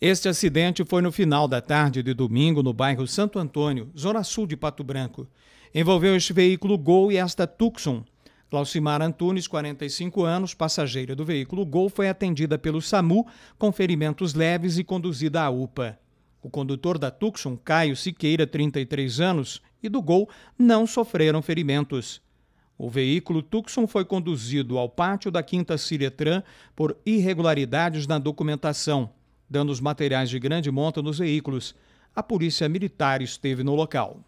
Este acidente foi no final da tarde de domingo no bairro Santo Antônio, zona sul de Pato Branco. Envolveu este veículo Gol e esta Tucson. Claucimar Antunes, 45 anos, passageira do veículo Gol, foi atendida pelo SAMU com ferimentos leves e conduzida à UPA. O condutor da Tucson, Caio Siqueira, 33 anos, e do Gol não sofreram ferimentos. O veículo Tucson foi conduzido ao pátio da Quinta Ciretran por irregularidades na documentação dando os materiais de grande monta nos veículos. A polícia militar esteve no local.